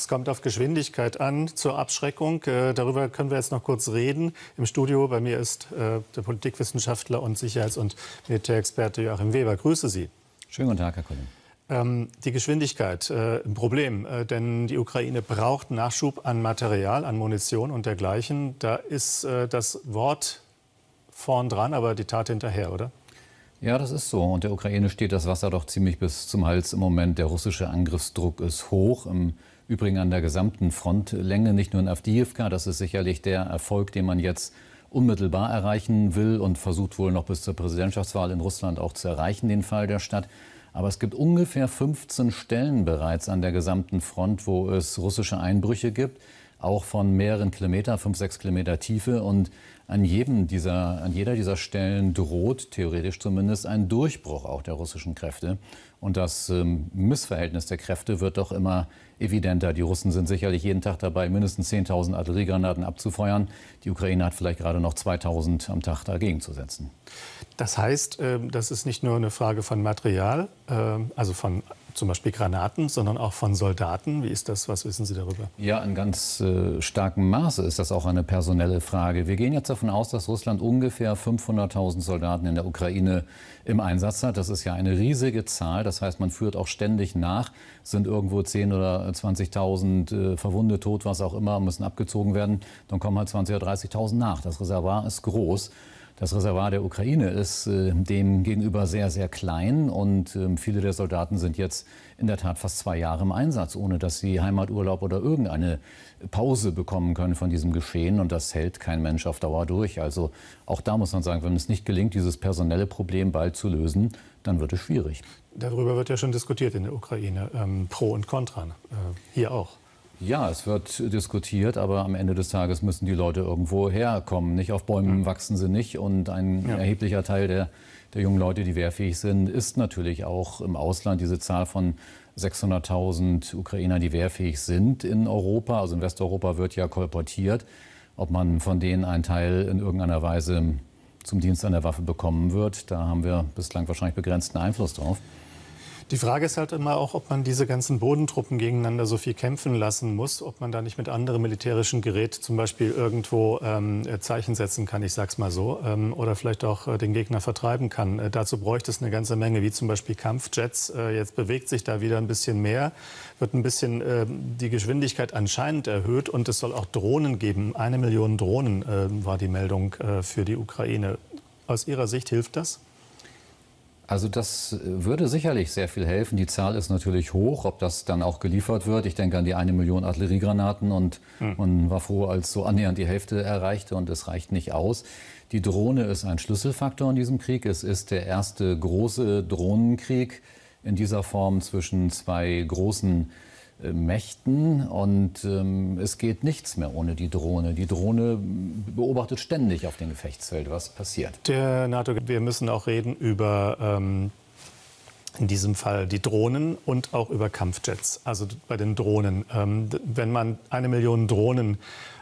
Es kommt auf Geschwindigkeit an zur Abschreckung. Äh, darüber können wir jetzt noch kurz reden. Im Studio bei mir ist äh, der Politikwissenschaftler und Sicherheits- und Militärexperte Joachim Weber. Grüße Sie. Schönen guten Tag, Herr Kollege. Ähm, die Geschwindigkeit, äh, ein Problem, äh, denn die Ukraine braucht Nachschub an Material, an Munition und dergleichen. Da ist das Wort vorn dran, aber die Tat hinterher, oder? Ja, das ist so. Und der Ukraine steht das Wasser doch ziemlich bis zum Hals im Moment. Der russische Angriffsdruck ist hoch. Im Übrigen an der gesamten Frontlänge, nicht nur in Avdiivka. Das ist sicherlich der Erfolg, den man jetzt unmittelbar erreichen will und versucht wohl noch bis zur Präsidentschaftswahl in Russland auch zu erreichen, den Fall der Stadt. Aber es gibt ungefähr 15 Stellen bereits an der gesamten Front, wo es russische Einbrüche gibt auch von mehreren Kilometern, fünf, sechs Kilometer Tiefe. Und an, jedem dieser, an jeder dieser Stellen droht, theoretisch zumindest, ein Durchbruch auch der russischen Kräfte. Und das ähm, Missverhältnis der Kräfte wird doch immer evidenter. Die Russen sind sicherlich jeden Tag dabei, mindestens 10.000 Artilleriegranaten abzufeuern. Die Ukraine hat vielleicht gerade noch 2.000 am Tag dagegen zu setzen. Das heißt, äh, das ist nicht nur eine Frage von Material, äh, also von zum Beispiel Granaten, sondern auch von Soldaten. Wie ist das? Was wissen Sie darüber? Ja, in ganz äh, starkem Maße ist das auch eine personelle Frage. Wir gehen jetzt davon aus, dass Russland ungefähr 500.000 Soldaten in der Ukraine im Einsatz hat. Das ist ja eine riesige Zahl. Das heißt, man führt auch ständig nach. Sind irgendwo 10.000 oder 20.000 äh, Verwundet, tot, was auch immer, müssen abgezogen werden. Dann kommen halt 20.000 oder 30.000 nach. Das Reservoir ist groß. Das Reservoir der Ukraine ist äh, dem gegenüber sehr, sehr klein und äh, viele der Soldaten sind jetzt in der Tat fast zwei Jahre im Einsatz, ohne dass sie Heimaturlaub oder irgendeine Pause bekommen können von diesem Geschehen und das hält kein Mensch auf Dauer durch. Also auch da muss man sagen, wenn es nicht gelingt, dieses personelle Problem bald zu lösen, dann wird es schwierig. Darüber wird ja schon diskutiert in der Ukraine, ähm, pro und contra, ne? äh, hier auch. Ja, es wird diskutiert, aber am Ende des Tages müssen die Leute irgendwo herkommen. Nicht auf Bäumen wachsen sie nicht. Und ein ja. erheblicher Teil der, der jungen Leute, die wehrfähig sind, ist natürlich auch im Ausland. Diese Zahl von 600.000 Ukrainer, die wehrfähig sind in Europa, also in Westeuropa, wird ja kolportiert. Ob man von denen einen Teil in irgendeiner Weise zum Dienst an der Waffe bekommen wird, da haben wir bislang wahrscheinlich begrenzten Einfluss drauf. Die Frage ist halt immer auch, ob man diese ganzen Bodentruppen gegeneinander so viel kämpfen lassen muss, ob man da nicht mit anderem militärischen Gerät zum Beispiel irgendwo ähm, äh, Zeichen setzen kann, ich sag's mal so, ähm, oder vielleicht auch äh, den Gegner vertreiben kann. Äh, dazu bräuchte es eine ganze Menge, wie zum Beispiel Kampfjets. Äh, jetzt bewegt sich da wieder ein bisschen mehr, wird ein bisschen ähm, die Geschwindigkeit anscheinend erhöht und es soll auch Drohnen geben. Eine Million Drohnen ähm, war die Meldung äh, für die Ukraine. Aus Ihrer Sicht hilft das? Also das äh, würde sicherlich sehr viel helfen. Die Zahl ist natürlich hoch, ob das dann auch geliefert wird. Ich denke an die eine Million Artilleriegranaten und mhm. man war froh, als so annähernd die Hälfte erreichte und es reicht nicht aus. Die Drohne ist ein Schlüsselfaktor in diesem Krieg. Es ist der erste große Drohnenkrieg in dieser Form zwischen zwei großen Mächten und ähm, es geht nichts mehr ohne die Drohne. Die Drohne beobachtet ständig auf dem Gefechtsfeld, was passiert. Der NATO, wir müssen auch reden über ähm, in diesem Fall die Drohnen und auch über Kampfjets. Also bei den Drohnen. Ähm, wenn man eine Million Drohnen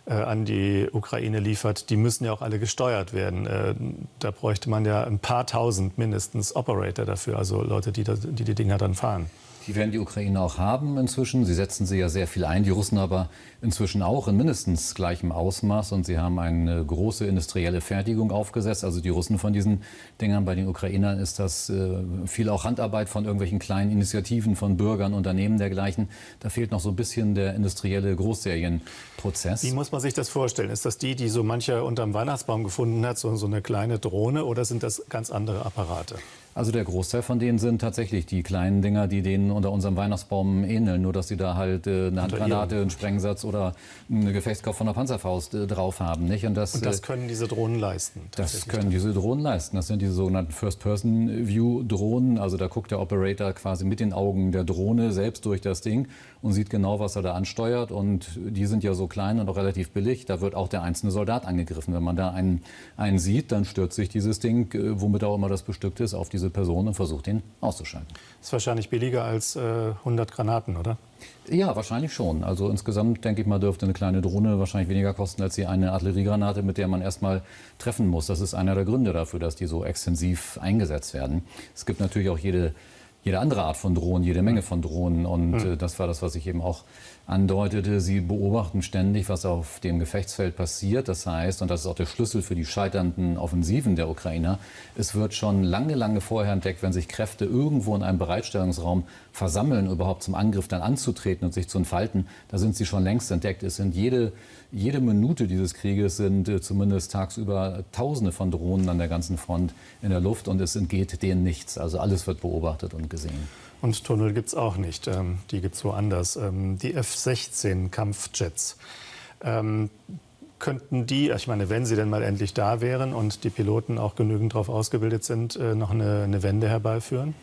äh, an die Ukraine liefert, die müssen ja auch alle gesteuert werden. Äh, da bräuchte man ja ein paar tausend mindestens Operator dafür, also Leute, die, da, die die Dinger dann fahren. Die werden die Ukraine auch haben inzwischen. Sie setzen sie ja sehr viel ein, die Russen aber inzwischen auch in mindestens gleichem Ausmaß. Und sie haben eine große industrielle Fertigung aufgesetzt. Also die Russen von diesen Dingern. Bei den Ukrainern ist das äh, viel auch Handarbeit von irgendwelchen kleinen Initiativen von Bürgern, Unternehmen dergleichen. Da fehlt noch so ein bisschen der industrielle Großserienprozess. Wie muss man sich das vorstellen? Ist das die, die so mancher unterm Weihnachtsbaum gefunden hat, so, so eine kleine Drohne, oder sind das ganz andere Apparate? Also der Großteil von denen sind tatsächlich die kleinen Dinger, die denen unter unserem Weihnachtsbaum ähneln, nur dass sie da halt äh, eine Handgranate, einen Sprengsatz oder einen Gefechtskopf von der Panzerfaust äh, drauf haben. Nicht? Und, das, Und das äh, können diese Drohnen leisten? Das können diese Drohnen leisten. Das sind diese sogenannten First-Person-View-Drohnen. Also da guckt der Operator quasi mit den Augen der Drohne selbst durch das Ding und sieht genau, was er da ansteuert. Und die sind ja so klein und auch relativ billig. Da wird auch der einzelne Soldat angegriffen. Wenn man da einen, einen sieht, dann stürzt sich dieses Ding, äh, womit auch immer das bestückt ist, auf diese diese Person und versucht, ihn auszuschalten. Das Ist wahrscheinlich billiger als äh, 100 Granaten, oder? Ja, wahrscheinlich schon. Also insgesamt, denke ich mal, dürfte eine kleine Drohne wahrscheinlich weniger kosten als die eine Artilleriegranate, mit der man erstmal treffen muss. Das ist einer der Gründe dafür, dass die so extensiv eingesetzt werden. Es gibt natürlich auch jede jede andere Art von Drohnen, jede Menge von Drohnen. Und äh, das war das, was ich eben auch andeutete. Sie beobachten ständig, was auf dem Gefechtsfeld passiert. Das heißt, und das ist auch der Schlüssel für die scheiternden Offensiven der Ukrainer, es wird schon lange, lange vorher entdeckt, wenn sich Kräfte irgendwo in einem Bereitstellungsraum versammeln, überhaupt zum Angriff dann anzutreten und sich zu entfalten, da sind sie schon längst entdeckt. Es sind jede, jede Minute dieses Krieges sind äh, zumindest tagsüber Tausende von Drohnen an der ganzen Front in der Luft und es entgeht denen nichts. Also alles wird beobachtet und gesehen gesehen. Und Tunnel gibt es auch nicht. Ähm, die gibt es woanders. Ähm, die F-16-Kampfjets. Ähm, könnten die, ich meine, wenn sie denn mal endlich da wären und die Piloten auch genügend darauf ausgebildet sind, äh, noch eine, eine Wende herbeiführen?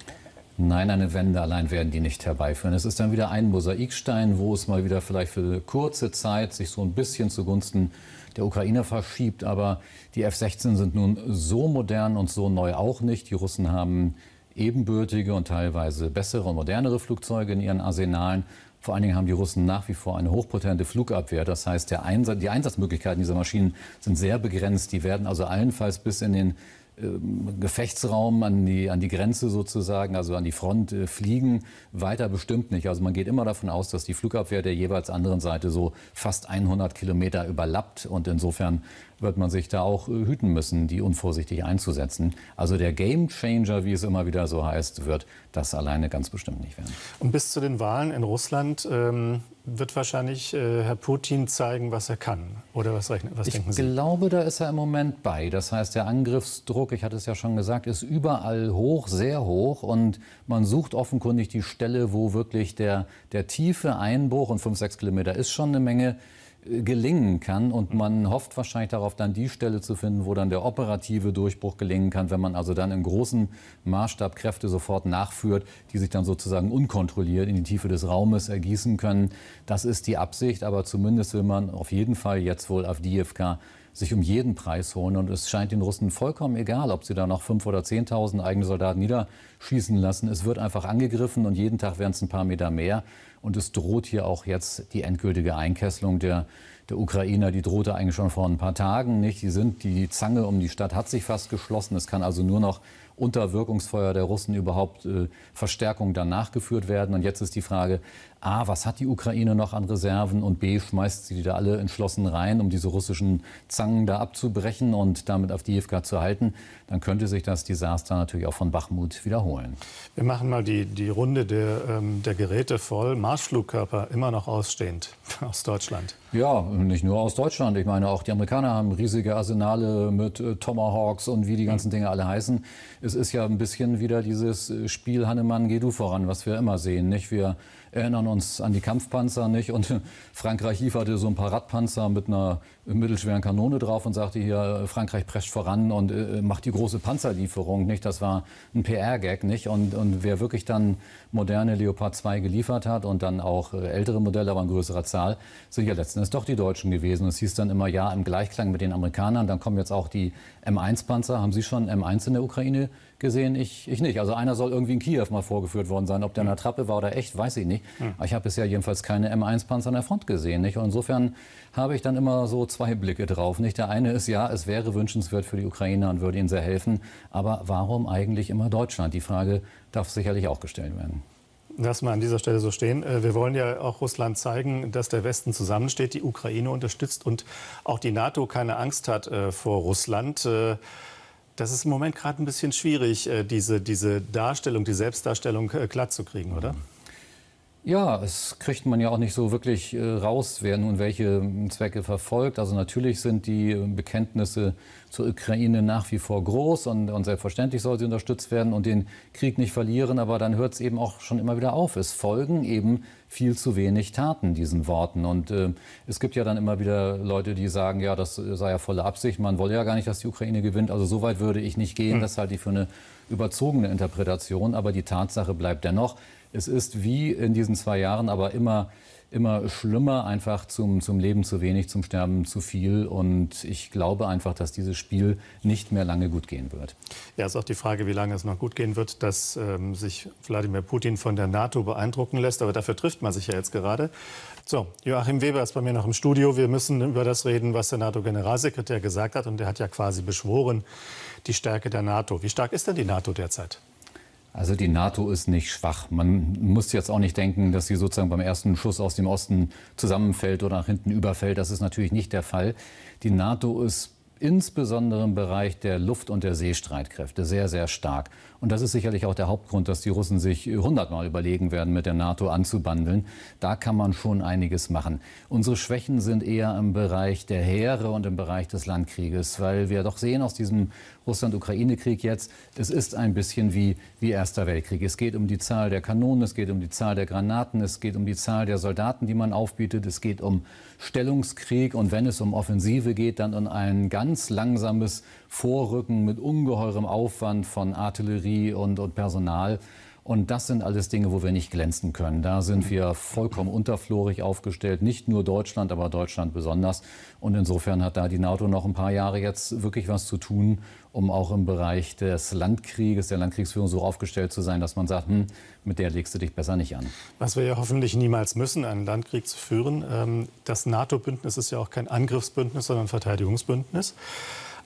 Nein, eine Wende allein werden die nicht herbeiführen. Es ist dann wieder ein Mosaikstein, wo es mal wieder vielleicht für eine kurze Zeit sich so ein bisschen zugunsten der Ukraine verschiebt. Aber die F-16 sind nun so modern und so neu auch nicht. Die Russen haben ebenbürtige und teilweise bessere und modernere Flugzeuge in ihren Arsenalen. Vor allen Dingen haben die Russen nach wie vor eine hochpotente Flugabwehr. Das heißt, Einsatz, die Einsatzmöglichkeiten dieser Maschinen sind sehr begrenzt. Die werden also allenfalls bis in den ähm, Gefechtsraum an die, an die Grenze sozusagen, also an die Front äh, fliegen, weiter bestimmt nicht. Also man geht immer davon aus, dass die Flugabwehr der jeweils anderen Seite so fast 100 Kilometer überlappt und insofern wird man sich da auch äh, hüten müssen, die unvorsichtig einzusetzen. Also der Gamechanger, wie es immer wieder so heißt, wird das alleine ganz bestimmt nicht werden. Und bis zu den Wahlen in Russland ähm, wird wahrscheinlich äh, Herr Putin zeigen, was er kann. Oder was, was denken Sie? Ich glaube, da ist er im Moment bei. Das heißt, der Angriffsdruck, ich hatte es ja schon gesagt, ist überall hoch, sehr hoch. Und man sucht offenkundig die Stelle, wo wirklich der, der tiefe Einbruch, und fünf, sechs Kilometer ist schon eine Menge, gelingen kann. Und mhm. man hofft wahrscheinlich darauf, dann die Stelle zu finden, wo dann der operative Durchbruch gelingen kann, wenn man also dann im großen Maßstab Kräfte sofort nachführt, die sich dann sozusagen unkontrolliert in die Tiefe des Raumes ergießen können. Das ist die Absicht, aber zumindest will man auf jeden Fall jetzt wohl auf Avdiivka sich um jeden Preis holen. Und es scheint den Russen vollkommen egal, ob sie da noch 5.000 oder 10.000 eigene Soldaten niederschießen lassen. Es wird einfach angegriffen und jeden Tag werden es ein paar Meter mehr. Und es droht hier auch jetzt die endgültige Einkesselung der, der Ukrainer. Die drohte eigentlich schon vor ein paar Tagen. Nicht? Die, sind, die Zange um die Stadt hat sich fast geschlossen. Es kann also nur noch unter Wirkungsfeuer der Russen überhaupt äh, Verstärkung danach geführt werden. Und jetzt ist die Frage, A, was hat die Ukraine noch an Reserven und B, schmeißt sie die da alle entschlossen rein, um diese russischen Zangen da abzubrechen und damit auf die Jewka zu halten, dann könnte sich das Desaster natürlich auch von Bachmut wiederholen. Wir machen mal die, die Runde der, ähm, der Geräte voll. Marschflugkörper immer noch ausstehend aus Deutschland. Ja, nicht nur aus Deutschland. Ich meine, auch die Amerikaner haben riesige Arsenale mit äh, Tomahawks und wie die ganzen Dinge alle heißen. Es ist ja ein bisschen wieder dieses äh, Spiel Hannemann, geh du voran, was wir immer sehen. Nicht? Wir erinnern uns an die Kampfpanzer nicht. Und Frankreich lieferte so ein paar Radpanzer mit einer mittelschweren Kanone drauf und sagte hier, Frankreich prescht voran und äh, äh macht die große Panzerlieferung. Nicht? Das war ein PR-Gag. Nicht? Und, und wer wirklich dann moderne Leopard 2 geliefert hat und dann auch äh, ältere Modelle, aber in größerer Zahl, sind ja letzten Endes doch die Deutschen gewesen. Es hieß dann immer, ja, im Gleichklang mit den Amerikanern, dann kommen jetzt auch die M1-Panzer. Haben Sie schon M1 in der Ukraine gesehen, ich, ich nicht. Also einer soll irgendwie in Kiew mal vorgeführt worden sein. Ob der in der hm. Trappe war oder echt, weiß ich nicht. Hm. Aber ich habe bisher jedenfalls keine M1-Panzer an der Front gesehen. Nicht? Und insofern habe ich dann immer so zwei Blicke drauf. Nicht? Der eine ist, ja, es wäre wünschenswert für die Ukrainer und würde ihnen sehr helfen. Aber warum eigentlich immer Deutschland? Die Frage darf sicherlich auch gestellt werden. Lass mal an dieser Stelle so stehen. Äh, wir wollen ja auch Russland zeigen, dass der Westen zusammensteht, die Ukraine unterstützt und auch die NATO keine Angst hat äh, vor Russland. Äh, das ist im Moment gerade ein bisschen schwierig, äh, diese, diese Darstellung, die Selbstdarstellung äh, glatt zu kriegen, oder? Mhm. Ja, es kriegt man ja auch nicht so wirklich äh, raus, wer nun welche hm, Zwecke verfolgt. Also natürlich sind die äh, Bekenntnisse zur Ukraine nach wie vor groß und, und selbstverständlich soll sie unterstützt werden und den Krieg nicht verlieren. Aber dann hört es eben auch schon immer wieder auf. Es folgen eben viel zu wenig Taten diesen Worten. Und äh, es gibt ja dann immer wieder Leute, die sagen, ja, das äh, sei ja volle Absicht. Man wolle ja gar nicht, dass die Ukraine gewinnt. Also so weit würde ich nicht gehen. Hm. Das halte ich für eine überzogene Interpretation. Aber die Tatsache bleibt dennoch, es ist wie in diesen zwei Jahren, aber immer immer schlimmer, einfach zum, zum Leben zu wenig, zum Sterben zu viel. Und ich glaube einfach, dass dieses Spiel nicht mehr lange gut gehen wird. Ja, ist auch die Frage, wie lange es noch gut gehen wird, dass ähm, sich Wladimir Putin von der NATO beeindrucken lässt. Aber dafür trifft man sich ja jetzt gerade. So, Joachim Weber ist bei mir noch im Studio. Wir müssen über das reden, was der NATO-Generalsekretär gesagt hat. Und er hat ja quasi beschworen, die Stärke der NATO. Wie stark ist denn die NATO derzeit? Also die NATO ist nicht schwach. Man muss jetzt auch nicht denken, dass sie sozusagen beim ersten Schuss aus dem Osten zusammenfällt oder nach hinten überfällt. Das ist natürlich nicht der Fall. Die NATO ist insbesondere im Bereich der Luft- und der Seestreitkräfte sehr, sehr stark. Und das ist sicherlich auch der Hauptgrund, dass die Russen sich hundertmal überlegen werden, mit der NATO anzubandeln. Da kann man schon einiges machen. Unsere Schwächen sind eher im Bereich der Heere und im Bereich des Landkrieges, weil wir doch sehen aus diesem Russland-Ukraine-Krieg jetzt, es ist ein bisschen wie, wie Erster Weltkrieg. Es geht um die Zahl der Kanonen, es geht um die Zahl der Granaten, es geht um die Zahl der Soldaten, die man aufbietet, es geht um Stellungskrieg und wenn es um Offensive geht, dann um ein ganz langsames vorrücken mit ungeheurem Aufwand von Artillerie und, und Personal. Und das sind alles Dinge, wo wir nicht glänzen können. Da sind wir vollkommen unterflorig aufgestellt. Nicht nur Deutschland, aber Deutschland besonders. Und insofern hat da die NATO noch ein paar Jahre jetzt wirklich was zu tun, um auch im Bereich des Landkrieges, der Landkriegsführung so aufgestellt zu sein, dass man sagt, hm, mit der legst du dich besser nicht an. Was wir ja hoffentlich niemals müssen, einen Landkrieg zu führen. Ähm, das NATO-Bündnis ist ja auch kein Angriffsbündnis, sondern ein Verteidigungsbündnis.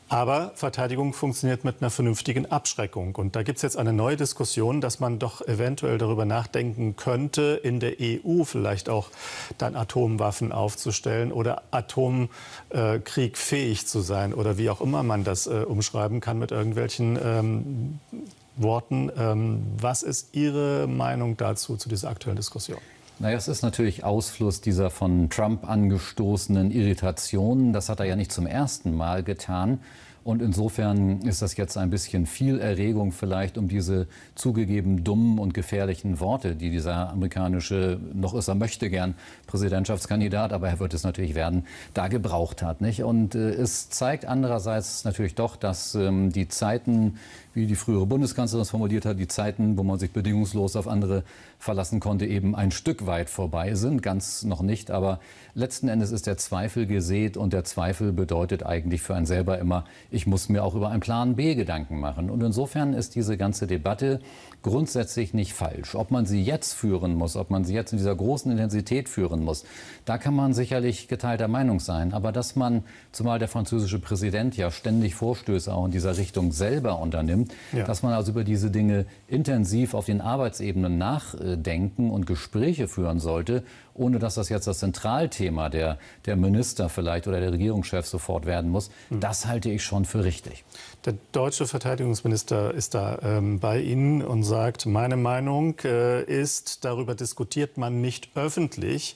Aber Verteidigung funktioniert mit einer vernünftigen Abschreckung. Und da gibt es jetzt eine neue Diskussion, dass man doch eventuell darüber nachdenken könnte, in der EU vielleicht auch dann Atomwaffen aufzustellen oder Atomkrieg fähig zu sein oder wie auch immer man das äh, umschreiben kann mit irgendwelchen ähm, Worten. Ähm, was ist Ihre Meinung dazu, zu dieser aktuellen Diskussion? Naja, es ist natürlich Ausfluss dieser von Trump angestoßenen Irritationen. Das hat er ja nicht zum ersten Mal getan. Und insofern ist das jetzt ein bisschen viel Erregung vielleicht um diese zugegeben dummen und gefährlichen Worte, die dieser amerikanische, noch ist er möchte gern Präsidentschaftskandidat, aber er wird es natürlich werden, da gebraucht hat. Nicht? Und äh, es zeigt andererseits natürlich doch, dass ähm, die Zeiten, wie die frühere Bundeskanzlerin es formuliert hat, die Zeiten, wo man sich bedingungslos auf andere verlassen konnte, eben ein Stück weit vorbei sind. Ganz noch nicht, aber letzten Endes ist der Zweifel gesät und der Zweifel bedeutet eigentlich für einen selber immer, ich muss mir auch über einen Plan B Gedanken machen. Und insofern ist diese ganze Debatte grundsätzlich nicht falsch. Ob man sie jetzt führen muss, ob man sie jetzt in dieser großen Intensität führen muss, da kann man sicherlich geteilter Meinung sein. Aber dass man, zumal der französische Präsident ja ständig Vorstöße auch in dieser Richtung selber unternimmt, ja. dass man also über diese Dinge intensiv auf den Arbeitsebenen nachdenken und Gespräche führen sollte, ohne dass das jetzt das Zentralthema der, der Minister vielleicht oder der Regierungschef sofort werden muss. Mhm. Das halte ich schon für richtig. Der deutsche Verteidigungsminister ist da ähm, bei Ihnen und sagt, meine Meinung äh, ist, darüber diskutiert man nicht öffentlich.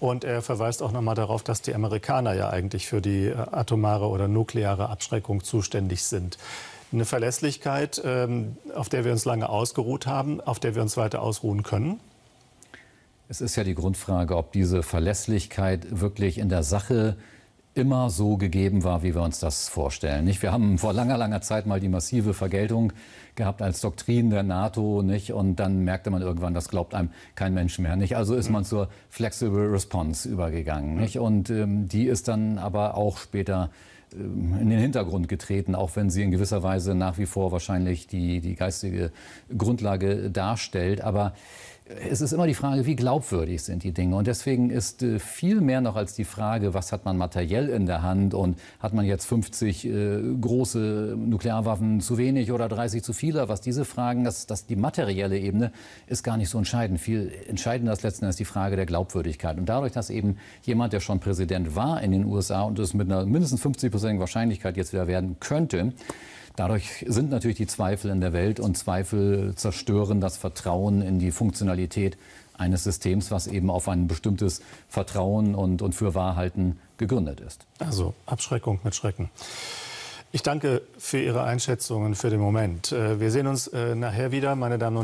Und er verweist auch nochmal darauf, dass die Amerikaner ja eigentlich für die äh, atomare oder nukleare Abschreckung zuständig sind eine Verlässlichkeit, ähm, auf der wir uns lange ausgeruht haben, auf der wir uns weiter ausruhen können? Es ist ja die Grundfrage, ob diese Verlässlichkeit wirklich in der Sache immer so gegeben war, wie wir uns das vorstellen. Nicht? Wir haben vor langer, langer Zeit mal die massive Vergeltung gehabt als Doktrin der NATO, nicht? Und dann merkte man irgendwann, das glaubt einem kein Mensch mehr, nicht? Also ist mhm. man zur Flexible Response übergegangen, nicht? Mhm. Und ähm, die ist dann aber auch später ähm, in den Hintergrund getreten, auch wenn sie in gewisser Weise nach wie vor wahrscheinlich die, die geistige Grundlage darstellt. Aber äh, es ist immer die Frage, wie glaubwürdig sind die Dinge. Und deswegen ist äh, viel mehr noch als die Frage, was hat man materiell in der Hand und hat man jetzt 50 äh, große Nuklearwaffen zu wenig oder 30 zu vieler, was diese Fragen, dass das, die materielle Ebene ist gar nicht so entscheidend. Viel entscheidender ist letzten Endes die Frage der Glaubwürdigkeit. Und dadurch, dass eben jemand, der schon Präsident war in den USA und es mit einer mindestens 50 100 Wahrscheinlichkeit jetzt wieder werden könnte. Dadurch sind natürlich die Zweifel in der Welt und Zweifel zerstören das Vertrauen in die Funktionalität eines Systems, was eben auf ein bestimmtes Vertrauen und, und für Wahrhalten gegründet ist. Also Abschreckung mit Schrecken. Ich danke für Ihre Einschätzungen für den Moment. Äh, wir sehen uns äh, nachher wieder, meine Damen und Herren.